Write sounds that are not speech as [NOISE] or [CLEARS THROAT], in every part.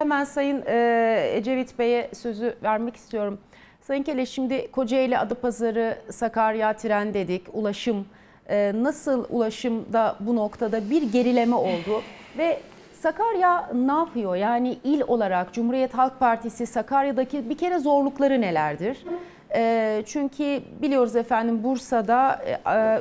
Hemen Sayın e, Ecevit Bey'e sözü vermek istiyorum. Sayın Keleş şimdi Kocaeli, Adapazarı, Sakarya tren dedik, ulaşım. E, nasıl ulaşımda bu noktada bir gerileme oldu ve Sakarya ne yapıyor? Yani il olarak Cumhuriyet Halk Partisi Sakarya'daki bir kere zorlukları nelerdir? Ee, çünkü biliyoruz efendim Bursa'da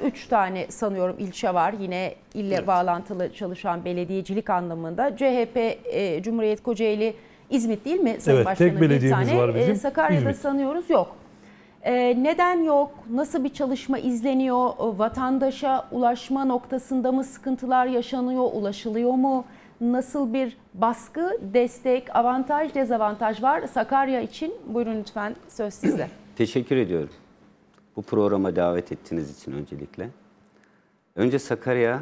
3 e, tane sanıyorum ilçe var. Yine ille evet. bağlantılı çalışan belediyecilik anlamında. CHP e, Cumhuriyet Kocaeli İzmit değil mi? Sayın evet Başkanım, tek belediyemiz tane. var bizim. Ee, Sakarya'da İzmit. sanıyoruz yok. Ee, neden yok? Nasıl bir çalışma izleniyor? Vatandaşa ulaşma noktasında mı sıkıntılar yaşanıyor? Ulaşılıyor mu? Nasıl bir baskı, destek, avantaj, dezavantaj var Sakarya için? Buyurun lütfen söz sizde. [CLEARS THROAT] Teşekkür ediyorum. Bu programa davet ettiğiniz için öncelikle. Önce Sakarya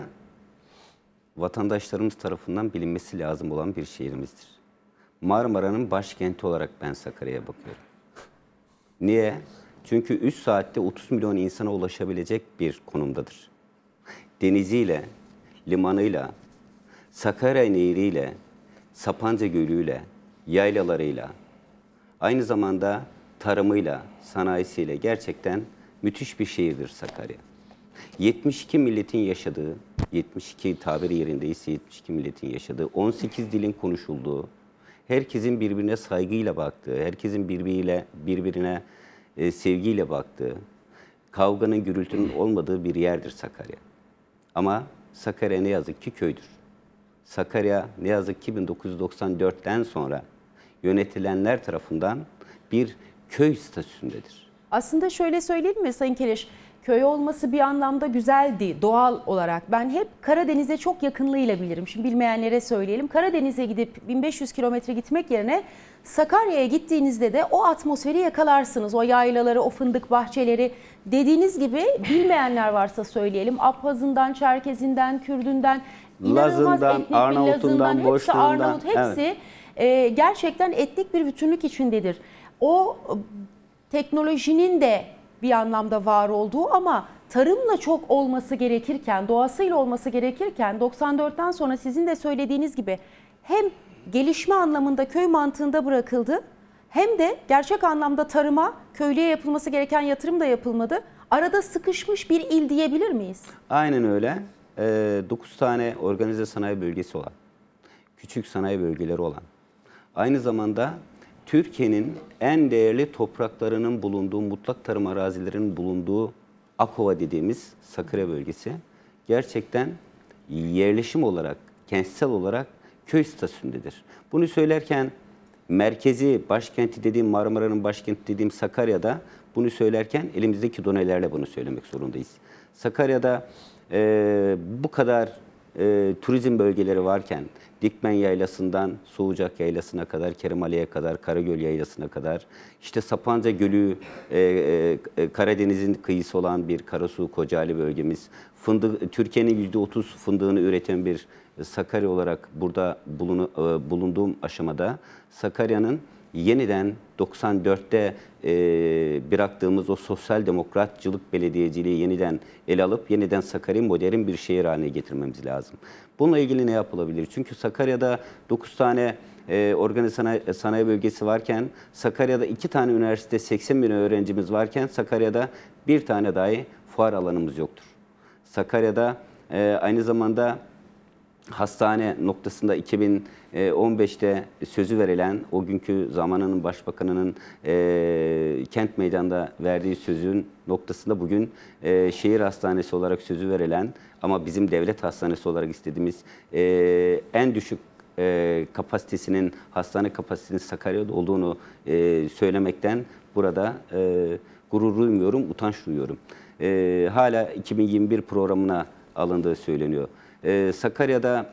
vatandaşlarımız tarafından bilinmesi lazım olan bir şehrimizdir. Marmara'nın başkenti olarak ben Sakarya'ya bakıyorum. Niye? Çünkü 3 saatte 30 milyon insana ulaşabilecek bir konumdadır. Deniziyle, limanıyla, Sakarya Nehri'yle, Sapanca Gölü'yle, yaylalarıyla, aynı zamanda tarımıyla, sanayisiyle gerçekten müthiş bir şehirdir Sakarya. 72 milletin yaşadığı, 72 tabir yerindeyse 72 milletin yaşadığı, 18 dilin konuşulduğu, herkesin birbirine saygıyla baktığı, herkesin birbiriyle birbirine e, sevgiyle baktığı, kavganın, gürültünün olmadığı bir yerdir Sakarya. Ama Sakarya ne yazık ki köydür. Sakarya ne yazık ki 1994'ten sonra yönetilenler tarafından bir köy statüsündedir. Aslında şöyle söyleyelim mi Sayın Keleş? Köy olması bir anlamda güzeldi doğal olarak. Ben hep Karadeniz'e çok yakınlığıyla bilirim. Şimdi bilmeyenlere söyleyelim. Karadeniz'e gidip 1500 kilometre gitmek yerine Sakarya'ya gittiğinizde de o atmosferi yakalarsınız. O yaylaları, o fındık bahçeleri. Dediğiniz gibi bilmeyenler varsa söyleyelim. Abhazından, Çerkezinden, Kürdünden, Lazından, etnik Arnavutundan, Lazından, hepsi Arnavut, hepsi evet. e, gerçekten etnik bir bütünlük içindedir o e, teknolojinin de bir anlamda var olduğu ama tarımla çok olması gerekirken, doğasıyla olması gerekirken 94'ten sonra sizin de söylediğiniz gibi hem gelişme anlamında köy mantığında bırakıldı hem de gerçek anlamda tarıma, köylüye yapılması gereken yatırım da yapılmadı. Arada sıkışmış bir il diyebilir miyiz? Aynen öyle. E, ee, 9 tane organize sanayi bölgesi olan, küçük sanayi bölgeleri olan, aynı zamanda Türkiye'nin en değerli topraklarının bulunduğu, mutlak tarım arazilerinin bulunduğu Akova dediğimiz Sakıra bölgesi gerçekten yerleşim olarak, kentsel olarak köy statüsündedir. Bunu söylerken merkezi, başkenti dediğim Marmara'nın başkenti dediğim Sakarya'da bunu söylerken elimizdeki donelerle bunu söylemek zorundayız. Sakarya'da e, bu kadar e, turizm bölgeleri varken Dikmen Yaylası'ndan Suğucak Yaylası'na kadar, Kerimali'ye kadar, Karagöl Yaylası'na kadar, işte Sapanca Gölü, e, e, Karadeniz'in kıyısı olan bir Karasu Kocaeli bölgemiz, fındık Türkiye'nin %30 fındığını üreten bir Sakarya olarak burada bulunu, e, bulunduğum aşamada Sakarya'nın yeniden 94'te e, bıraktığımız o sosyal demokratçılık belediyeciliği yeniden ele alıp yeniden Sakarya modern bir şehir haline getirmemiz lazım. Bununla ilgili ne yapılabilir? Çünkü Sakarya'da 9 tane e, organize sanayi, e, sanayi bölgesi varken, Sakarya'da 2 tane üniversite 80 bin öğrencimiz varken Sakarya'da bir tane dahi fuar alanımız yoktur. Sakarya'da e, aynı zamanda hastane noktasında 2015'te e, sözü verilen o günkü zamanının başbakanının e, kent meydanda verdiği sözün noktasında bugün e, şehir hastanesi olarak sözü verilen ama bizim devlet hastanesi olarak istediğimiz e, en düşük e, kapasitesinin hastane kapasitesinin Sakarya'da olduğunu e, söylemekten burada e, gurur duymuyorum, utanç duyuyorum. E, hala 2021 programına alındığı söyleniyor. E, Sakarya'da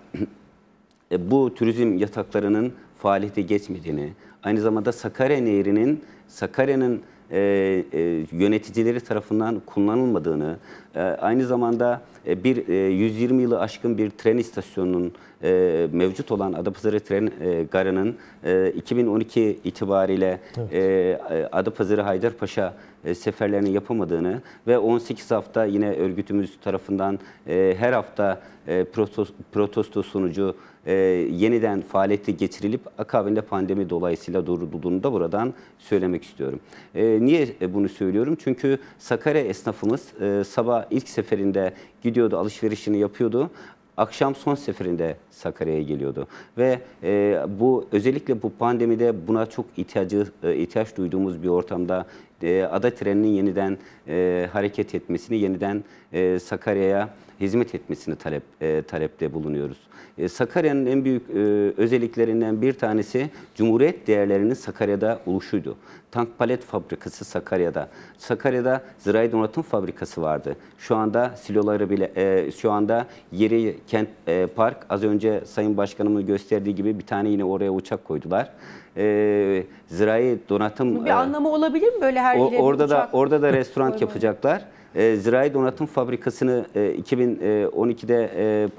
[CLEARS THROAT] e, bu turizm yataklarının faaliyete geçmediğini, aynı zamanda Sakarya Nehri'nin, Sakarya'nın e, e, yöneticileri tarafından kullanılmadığını, e, aynı zamanda e, bir e, 120 yılı aşkın bir tren istasyonunun e, mevcut olan Adapazarı Tren e, Garı'nın e, 2012 itibariyle evet. E, e, Adapazarı Haydarpaşa e, seferlerini yapamadığını ve 18 hafta yine örgütümüz tarafından e, her hafta e, protesto, sonucu e, yeniden faaliyete getirilip akabinde pandemi dolayısıyla durulduğunu da buradan söylemek istiyorum. E, niye e, bunu söylüyorum? Çünkü Sakarya esnafımız e, sabah ilk seferinde gidiyordu alışverişini yapıyordu akşam son seferinde Sakarya'ya geliyordu ve e, bu özellikle bu pandemide buna çok ihtiyacı e, ihtiyaç duyduğumuz bir ortamda e, ada treninin yeniden e, hareket etmesini, yeniden e, Sakarya'ya hizmet etmesini talep e, talepte bulunuyoruz. E, Sakarya'nın en büyük e, özelliklerinden bir tanesi Cumhuriyet değerlerinin Sakarya'da oluşuydu. Tank palet fabrikası Sakarya'da. Sakarya'da zirai donatım fabrikası vardı. Şu anda siloları bile e, şu anda yeri kent e, park az önce Sayın Başkanımın gösterdiği gibi bir tane yine oraya uçak koydular e, zirai donatım bir e, anlamı olabilir mi böyle her o, orada uçak? da orada da restoran yapacaklar e, Zirai Donatım Fabrikası'nı 2012'de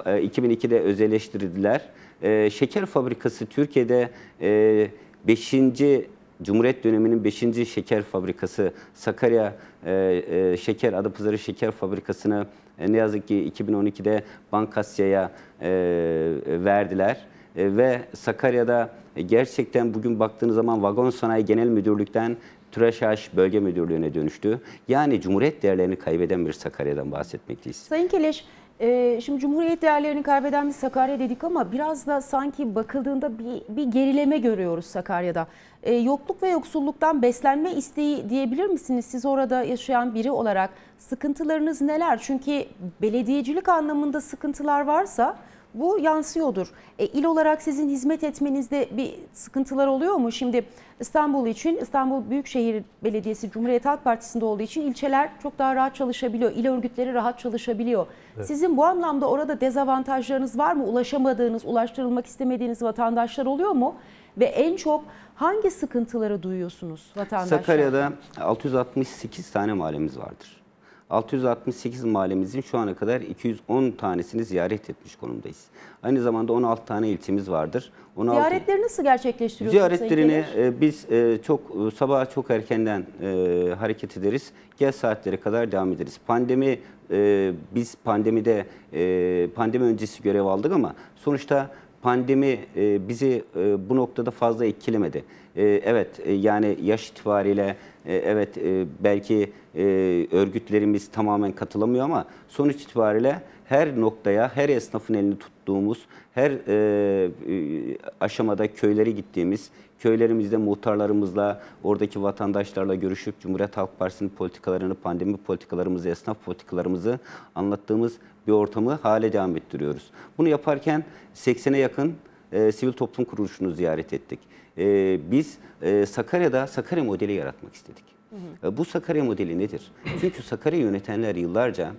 e, e, 2002'de e, özelleştirdiler. şeker fabrikası Türkiye'de 5. Cumhuriyet döneminin 5. şeker fabrikası Sakarya e, e, Şeker Adapazarı Şeker Fabrikası'nı e, ne yazık ki 2012'de Bankasya'ya e, verdiler. E, ve Sakarya'da gerçekten bugün baktığınız zaman Vagon Sanayi Genel Müdürlük'ten TÜRAŞAŞ Bölge Müdürlüğü'ne dönüştü. Yani Cumhuriyet değerlerini kaybeden bir Sakarya'dan bahsetmekteyiz. Sayın Keleş, ee, şimdi Cumhuriyet değerlerini kaybeden bir Sakarya dedik ama biraz da sanki bakıldığında bir, bir gerileme görüyoruz Sakarya'da. Ee, yokluk ve yoksulluktan beslenme isteği diyebilir misiniz? Siz orada yaşayan biri olarak sıkıntılarınız neler? Çünkü belediyecilik anlamında sıkıntılar varsa bu yansıyordur. E, il olarak sizin hizmet etmenizde bir sıkıntılar oluyor mu? Şimdi İstanbul için İstanbul Büyükşehir Belediyesi Cumhuriyet Halk Partisi'nde olduğu için ilçeler çok daha rahat çalışabiliyor. İl örgütleri rahat çalışabiliyor. Evet. Sizin bu anlamda orada dezavantajlarınız var mı? Ulaşamadığınız, ulaştırılmak istemediğiniz vatandaşlar oluyor mu? Ve en çok hangi sıkıntıları duyuyorsunuz vatandaşlar? Sakarya'da 668 tane mahallemiz vardır. 668 mahallemizin şu ana kadar 210 tanesini ziyaret etmiş konumdayız. Aynı zamanda 16 tane ilçemiz vardır. 16 Ziyaretleri nasıl gerçekleştiriyorsunuz? Ziyaretlerini e, biz e, çok e, sabah çok erkenden e, hareket ederiz. Gel saatlere kadar devam ederiz. Pandemi e, biz pandemide e, pandemi öncesi görev aldık ama sonuçta pandemi e, bizi e, bu noktada fazla etkilemedi. E, evet e, yani yaş itibariyle e, evet e, belki e, örgütlerimiz tamamen katılamıyor ama sonuç itibariyle her noktaya, her esnafın elini tuttuğumuz, her e, e aşamada köylere gittiğimiz, köylerimizde muhtarlarımızla, oradaki vatandaşlarla görüşüp Cumhuriyet Halk Partisi'nin politikalarını, pandemi politikalarımızı, esnaf politikalarımızı anlattığımız bir ortamı hale devam ettiriyoruz. Bunu yaparken 80'e yakın e, sivil toplum kuruluşunu ziyaret ettik. E, biz e, Sakarya'da Sakarya modeli yaratmak istedik. Hı hı. E, bu Sakarya modeli nedir? Çünkü Sakarya yönetenler yıllarca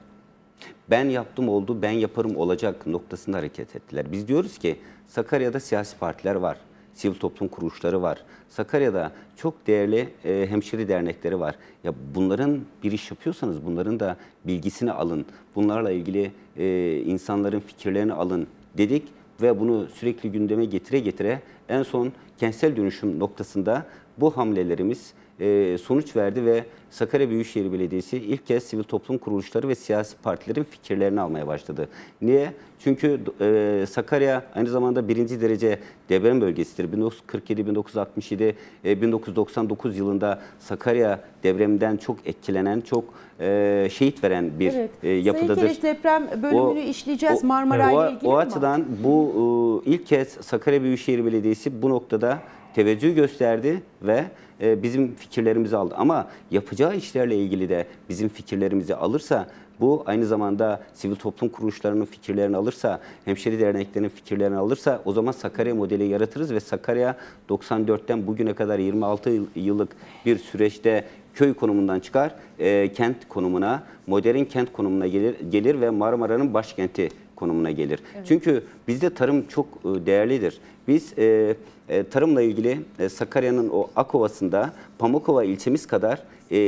ben yaptım oldu, ben yaparım olacak noktasında hareket ettiler. Biz diyoruz ki Sakarya'da siyasi partiler var sivil toplum kuruluşları var. Sakarya'da çok değerli e, hemşire dernekleri var. Ya bunların bir iş yapıyorsanız bunların da bilgisini alın. Bunlarla ilgili e, insanların fikirlerini alın dedik ve bunu sürekli gündeme getire getire en son kentsel dönüşüm noktasında bu hamlelerimiz e, sonuç verdi ve Sakarya Büyükşehir Belediyesi ilk kez sivil toplum kuruluşları ve siyasi partilerin fikirlerini almaya başladı. Niye? Çünkü e, Sakarya aynı zamanda birinci derece deprem bölgesidir. 1947, 1967, 1999 yılında Sakarya depremden çok etkilenen, çok e, şehit veren bir evet. yapıdadır. Sayın Keleş deprem bölümünü o, işleyeceğiz Marmara ile ilgili O açıdan mi? bu ilk kez Sakarya Büyükşehir Belediyesi bu noktada konuda teveccüh gösterdi ve e, bizim fikirlerimizi aldı. Ama yapacağı işlerle ilgili de bizim fikirlerimizi alırsa bu aynı zamanda sivil toplum kuruluşlarının fikirlerini alırsa, hemşeri derneklerinin fikirlerini alırsa o zaman Sakarya modeli yaratırız ve Sakarya 94'ten bugüne kadar 26 yıllık bir süreçte köy konumundan çıkar, e, kent konumuna, modern kent konumuna gelir, gelir ve Marmara'nın başkenti konumuna gelir. Evet. Çünkü bizde tarım çok e, değerlidir. Biz e, e, tarımla ilgili e, Sakarya'nın o Akova'sında Pamukova ilçemiz kadar e,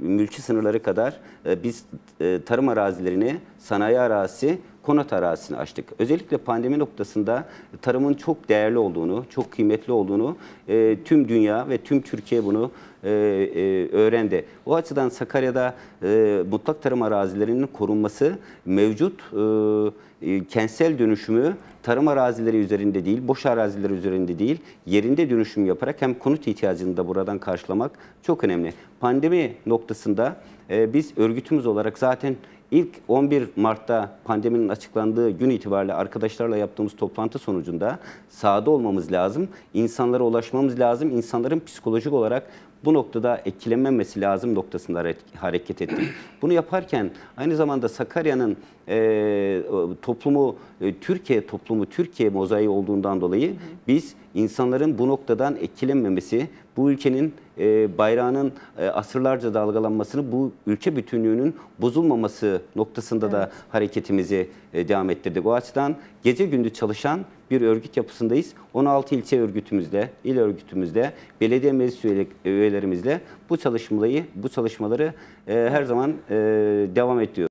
mülki sınırları kadar e, biz e, tarım arazilerini sanayi arazisi konut arazisini açtık. Özellikle pandemi noktasında tarımın çok değerli olduğunu, çok kıymetli olduğunu e, tüm dünya ve tüm Türkiye bunu e, e, öğrendi. O açıdan Sakarya'da e, mutlak tarım arazilerinin korunması mevcut e, kentsel dönüşümü tarım arazileri üzerinde değil, boş araziler üzerinde değil, yerinde dönüşüm yaparak hem konut ihtiyacını da buradan karşılamak çok önemli. Pandemi noktasında biz örgütümüz olarak zaten ilk 11 Mart'ta pandeminin açıklandığı gün itibariyle arkadaşlarla yaptığımız toplantı sonucunda sahada olmamız lazım. insanlara ulaşmamız lazım. insanların psikolojik olarak bu noktada etkilenmemesi lazım noktasında hareket ettik. [CLEARS THROAT] Bunu yaparken aynı zamanda Sakarya'nın e, toplumu, e, Türkiye toplumu, Türkiye mozaiği olduğundan dolayı biz insanların bu noktadan etkilenmemesi, bu ülkenin e, bayrağının e, asırlarca dalgalanmasını, bu ülke bütünlüğünün bozulmaması noktasında evet. da hareketimizi e, devam ettirdik. O açıdan gece gündüz çalışan bir örgüt yapısındayız. 16 ilçe örgütümüzde, il örgütümüzde, belediye meclis üyelerimizle bu çalışmayı, bu çalışmaları e, her zaman e, devam ediyor.